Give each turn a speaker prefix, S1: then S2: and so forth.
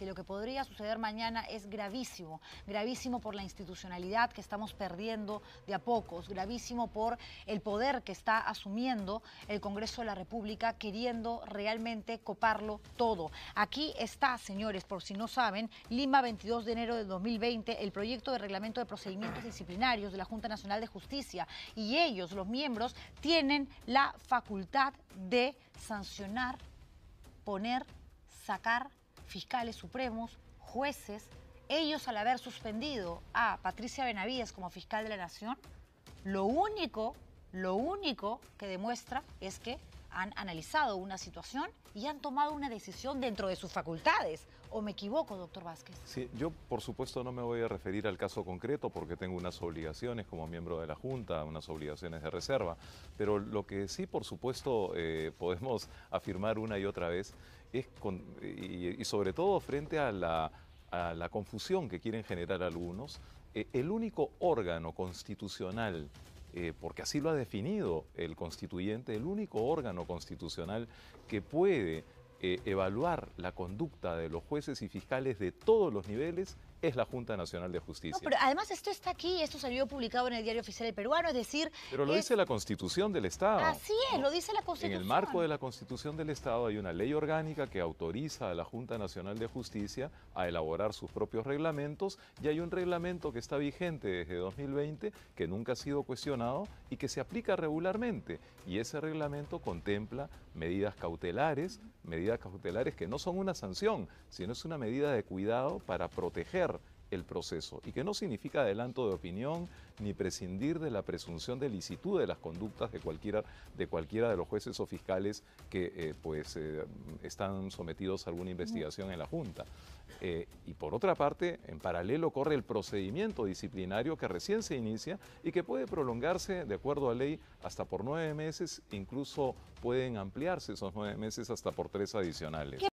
S1: Y lo que podría suceder mañana es gravísimo, gravísimo por la institucionalidad que estamos perdiendo de a pocos, gravísimo por el poder que está asumiendo el Congreso de la República queriendo realmente coparlo todo. Aquí está, señores, por si no saben, Lima 22 de enero de 2020, el proyecto de reglamento de procedimientos disciplinarios de la Junta Nacional de Justicia y ellos, los miembros, tienen la facultad de sancionar, poner, sacar fiscales supremos, jueces, ellos al haber suspendido a Patricia Benavides como fiscal de la Nación, lo único, lo único que demuestra es que han analizado una situación y han tomado una decisión dentro de sus facultades. ¿O me equivoco, doctor Vázquez?
S2: Sí, yo por supuesto no me voy a referir al caso concreto porque tengo unas obligaciones como miembro de la Junta, unas obligaciones de reserva, pero lo que sí por supuesto eh, podemos afirmar una y otra vez y, sobre todo frente a la, confusión que quieren generar algunos, eh, el único órgano constitucional, eh, porque así lo ha definido el constituyente, el único órgano constitucional que puede eh, evaluar la conducta de los jueces y fiscales de todos los niveles es la Junta Nacional de Justicia. pero
S1: además esto está aquí, esto salió publicado en el Diario Oficial del Peruano, es decir...
S2: Pero lo dice la Constitución del Estado. Así
S1: es, lo dice la Constitución. En el marco de la
S2: Constitución del Estado hay una ley orgánica que autoriza a la Junta Nacional de Justicia a elaborar sus propios reglamentos y hay un reglamento que está vigente desde 2020 que nunca ha sido cuestionado y que se aplica regularmente. Y ese reglamento contempla medidas cautelares, medidas cautelares que no son una sanción, sino es una medida de cuidado para proteger el proceso y que no significa adelanto de opinión ni prescindir de la presunción de licitud de las conductas de cualquiera de, cualquiera de los jueces o fiscales que eh, pues, eh, están sometidos a alguna investigación en la Junta. Eh, y por otra parte, en paralelo corre el procedimiento disciplinario que recién se inicia y que puede prolongarse, de acuerdo a ley, hasta por nueve meses, incluso pueden ampliarse esos nueve meses hasta por tres adicionales.